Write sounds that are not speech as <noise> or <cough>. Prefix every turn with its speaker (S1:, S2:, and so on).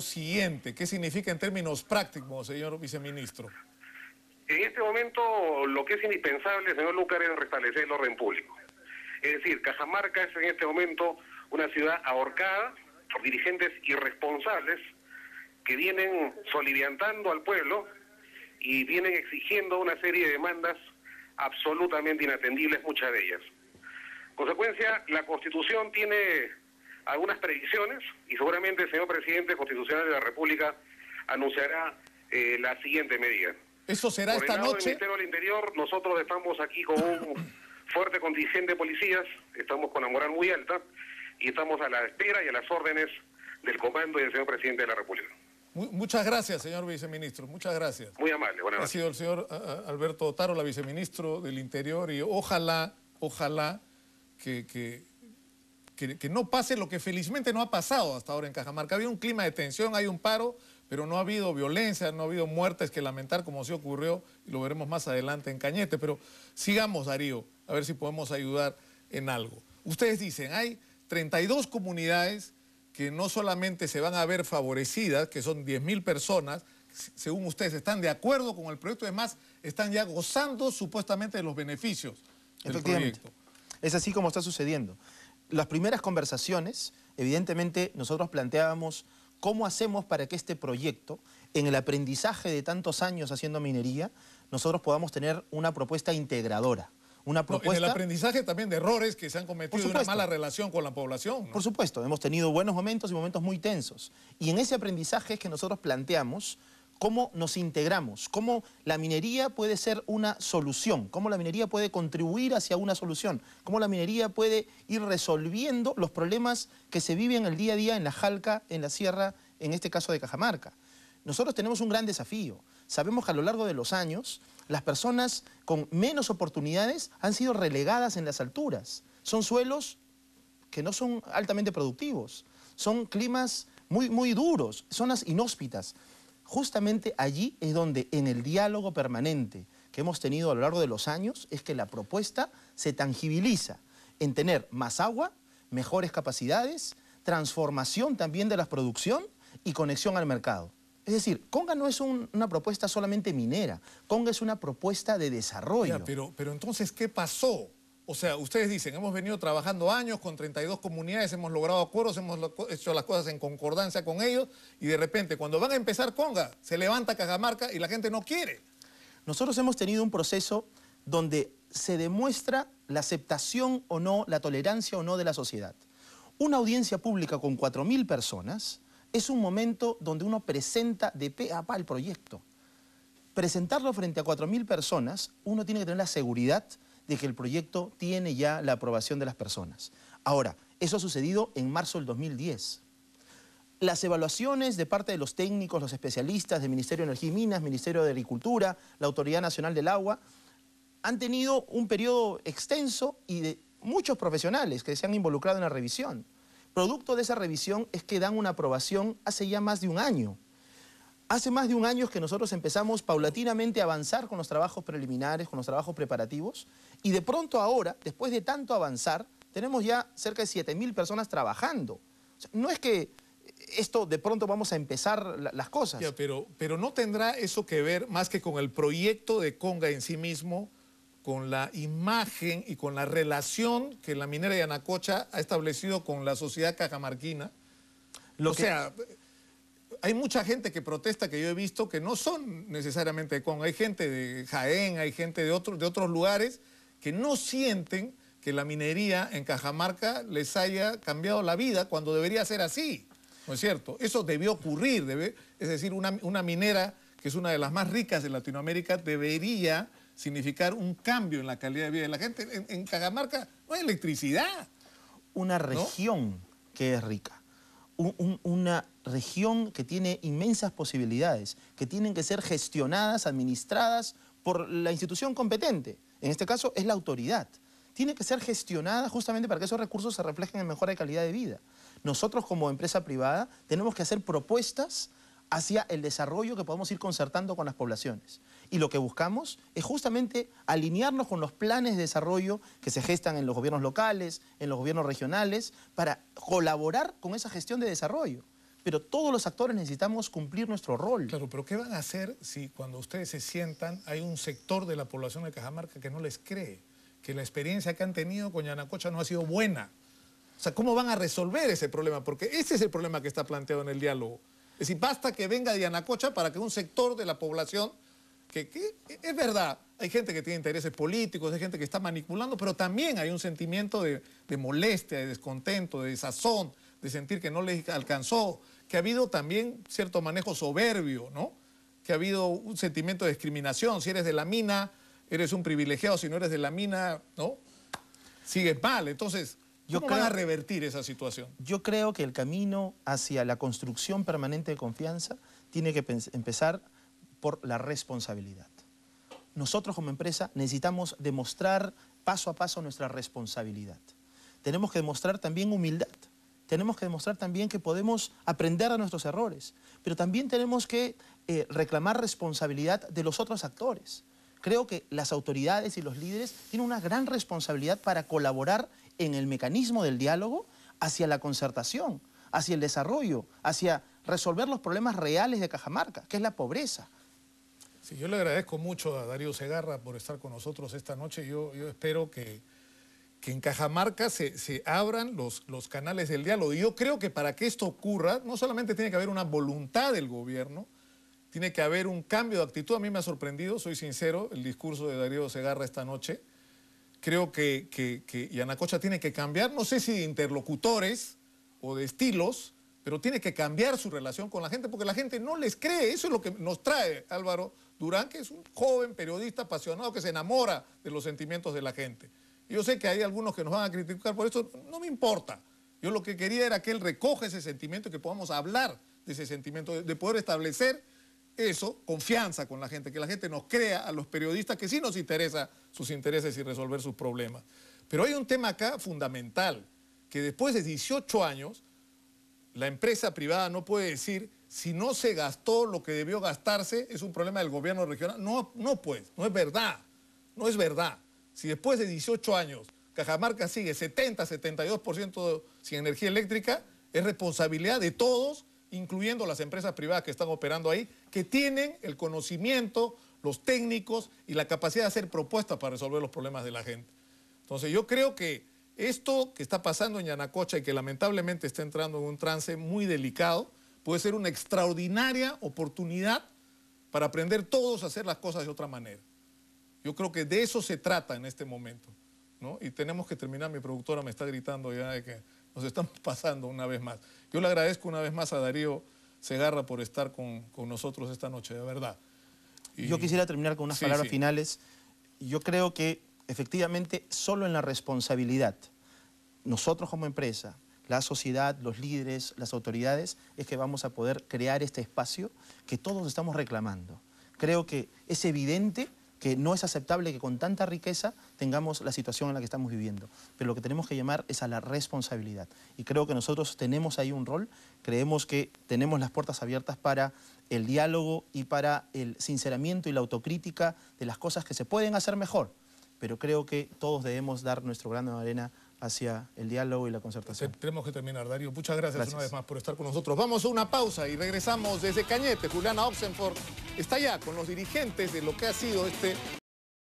S1: siguiente? ¿Qué significa en términos prácticos, señor viceministro? En este momento lo que es indispensable, señor Lucar, es restablecer el orden público. Es decir, Cajamarca es en este momento una ciudad ahorcada por dirigentes irresponsables que vienen soliviantando al pueblo y vienen exigiendo una serie de demandas absolutamente inatendibles, muchas de ellas. Consecuencia, la Constitución tiene algunas predicciones y seguramente el señor presidente constitucional de la República anunciará eh, la siguiente medida. ¿Eso será esta noche? el Ministerio del Interior, nosotros estamos aquí con un <laughs> fuerte contingente de policías, estamos con la moral muy alta y estamos a la espera y a las órdenes del comando y del señor presidente de la República. Muchas gracias, señor viceministro. Muchas gracias. Muy amable. Buenas noches. Ha sido el señor Alberto Otaro, la viceministro del Interior, y ojalá, ojalá que, que que, no pase lo que felizmente no ha pasado hasta ahora en Cajamarca. ...había un clima de tensión, hay un paro, pero no ha habido violencia, no ha habido muertes que lamentar como se ocurrió, y lo veremos más adelante en Cañete. Pero sigamos, Darío, a ver si podemos ayudar en algo. Ustedes dicen, hay 32 comunidades que no solamente se van a ver favorecidas, que son 10.000 personas, según ustedes, están de acuerdo con el proyecto, además
S2: están ya gozando supuestamente de los beneficios del proyecto. Es así como está sucediendo las primeras conversaciones, evidentemente nosotros planteábamos cómo hacemos para que este proyecto, en el aprendizaje de tantos años haciendo minería, nosotros podamos tener una propuesta integradora. Una propuesta... en el aprendizaje también de errores que
S1: se han cometido, una mala
S2: relación con la población. Por supuesto, hemos tenido buenos momentos y momentos muy tensos. Y en ese aprendizaje es que nosotros planteamos cómo nos integramos, cómo la minería puede ser una solución, cómo la minería puede contribuir hacia una solución, cómo la minería puede ir resolviendo los problemas que se viven el día a día en la Jalca, en la Sierra, en este caso de Cajamarca. Nosotros tenemos un gran desafío. Sabemos que a lo largo de los años las personas con menos oportunidades han sido relegadas en las alturas. Son suelos que no son altamente productivos, son climas muy, muy duros, zonas inhóspitas justamente allí es donde en el diálogo permanente que hemos tenido a lo largo de los años es que la propuesta se tangibiliza en tener más agua, mejores capacidades, transformación también de la producción y conexión al mercado. Es decir, Conga no es una propuesta solamente minera, Conga es una propuesta de desarrollo. pero entonces, ¿qué pasó? O sea, ustedes dicen, hemos venido
S1: trabajando años con 32 comunidades, hemos logrado acuerdos, hemos hecho las cosas en concordancia con ellos
S2: y de repente cuando van a empezar Conga, se levanta Cajamarca y la gente no quiere. Nosotros hemos tenido un proceso donde se demuestra la aceptación o no, la tolerancia o no de la sociedad. Una audiencia pública con 4.000 personas es un momento donde uno presenta de pe a pa el proyecto. Presentarlo frente a 4.000 personas, uno tiene que tener la seguridad de que el proyecto tiene ya la aprobación de las personas. Ahora, eso ha sucedido en marzo del 2010. Las evaluaciones de parte de los técnicos, los especialistas del Ministerio de Energía y Minas, Ministerio de Agricultura, la Autoridad Nacional del Agua, han tenido un periodo extenso y de muchos profesionales que se han involucrado en la revisión. Producto de esa revisión es que dan una aprobación hace ya más de un año. Hace más de un año que nosotros empezamos paulatinamente a avanzar con los trabajos preliminares, con los trabajos preparativos, y de pronto ahora, después de tanto avanzar, tenemos ya cerca de mil personas trabajando. no es que esto de pronto vamos a empezar las cosas.
S1: pero, pero no tendrá eso que ver más que con el proyecto de Conga en sí mismo, con la imagen y con la relación que la minera de Anacocha ha establecido con la sociedad cajamarquina. Lo o sea, hay mucha gente que protesta que yo he visto que no son necesariamente de Congo. Hay gente de Jaén, hay gente de, otros de otros lugares que no sienten que la minería en Cajamarca les haya cambiado la vida cuando debería ser así. ¿No es cierto? Eso debió ocurrir. Debe, es decir, una, minera que es una de las más ricas de Latinoamérica debería significar un cambio en la calidad de vida de la gente. En, Cajamarca no hay electricidad.
S2: Una región que es rica una región que tiene inmensas posibilidades, que tienen que ser gestionadas, administradas por la institución competente. En este caso es la autoridad. Tiene que ser gestionada justamente para que esos recursos se reflejen en mejora de calidad de vida. Nosotros como empresa privada tenemos que hacer propuestas hacia el desarrollo que podemos ir concertando con las poblaciones y lo que buscamos es justamente alinearnos con los planes de desarrollo que se gestan en los gobiernos locales, en los gobiernos regionales, para colaborar con esa gestión de desarrollo. Pero todos los actores necesitamos cumplir nuestro rol. Claro, pero ¿qué van a hacer si cuando ustedes se sientan hay un
S1: sector de la población de Cajamarca que no les cree? Que la experiencia que han tenido con Yanacocha no ha sido buena. O sea, ¿cómo van a resolver ese problema? Porque ese es el problema que está planteado en el diálogo. Es decir, basta que venga de Yanacocha para que un sector de la población que, es verdad, hay gente que tiene intereses políticos, hay gente que está manipulando, pero también hay un sentimiento de, molestia, de descontento, de desazón, de sentir que no les alcanzó, que ha habido también cierto manejo soberbio, ¿no? Que ha habido un sentimiento de discriminación, si eres de la mina, eres un privilegiado, si no eres de la mina, ¿no? Sigues mal, entonces... ¿Cómo yo a revertir esa
S2: situación? Yo creo que el camino hacia la construcción permanente de confianza tiene que empezar por la responsabilidad. Nosotros como empresa necesitamos demostrar paso a paso nuestra responsabilidad. Tenemos que demostrar también humildad. Tenemos que demostrar también que podemos aprender de nuestros errores, pero también tenemos que eh, reclamar responsabilidad de los otros actores. Creo que las autoridades y los líderes tienen una gran responsabilidad para colaborar en el mecanismo del diálogo hacia la concertación, hacia el desarrollo, hacia resolver los problemas reales de Cajamarca, que es la pobreza,
S1: Sí, yo le agradezco mucho a Darío Segarra por estar con nosotros esta noche. Yo, espero que, que en Cajamarca se, abran los, canales del diálogo. Y yo creo que para que esto ocurra, no solamente tiene que haber una voluntad del gobierno, tiene que haber un cambio de actitud. A mí me ha sorprendido, soy sincero, el discurso de Darío Segarra esta noche. Creo que, que, que Yanacocha tiene que cambiar, no sé si de interlocutores o de estilos, pero tiene que cambiar su relación con la gente porque la gente no les cree. Eso es lo que nos trae Álvaro Durán, que es un joven periodista apasionado que se enamora de los sentimientos de la gente. Yo sé que hay algunos que nos van a criticar por eso, no me importa. Yo lo que quería era que él recoja ese sentimiento y que podamos hablar de ese sentimiento, de poder establecer eso, confianza con la gente, que la gente nos crea a los periodistas que sí nos interesa sus intereses y resolver sus problemas. Pero hay un tema acá fundamental, que después de 18 años la empresa privada no puede decir si no se gastó lo que debió gastarse, es un problema del gobierno regional. No, no pues, no es verdad, no es verdad. Si después de 18 años Cajamarca sigue 70, 72% sin energía eléctrica, es responsabilidad de todos, incluyendo las empresas privadas que están operando ahí, que tienen el conocimiento, los técnicos y la capacidad de hacer propuestas para resolver los problemas de la gente. Entonces yo creo que esto que está pasando en Yanacocha y que lamentablemente está entrando en un trance muy delicado, puede ser una extraordinaria oportunidad para aprender todos a hacer las cosas de otra manera. Yo creo que de eso se trata en este momento. ¿no? Y tenemos que terminar, mi productora me está gritando ya de que nos estamos <laughs> pasando una vez más. Yo le agradezco una vez más a Darío Segarra por estar con, nosotros esta noche, de verdad.
S2: Yo quisiera terminar con unas palabras finales. Yo creo que efectivamente solo en la responsabilidad, nosotros como empresa, la sociedad, los líderes, las autoridades, es que vamos a poder crear este espacio que todos estamos reclamando. Creo que es evidente que no es aceptable que con tanta riqueza tengamos la situación en la que estamos viviendo. Pero lo que tenemos que llamar es a la responsabilidad. Y creo que nosotros tenemos ahí un rol, creemos que tenemos las puertas abiertas para el diálogo y para el sinceramiento y la autocrítica de las cosas que se pueden hacer mejor pero creo que todos debemos dar nuestro grano de arena hacia el diálogo y la concertación.
S1: Tenemos que terminar, Darío. Muchas gracias, una vez más por estar
S2: con nosotros. Vamos a una pausa y
S1: regresamos desde Cañete. Juliana Oxenford está ya con los dirigentes de lo que ha sido este...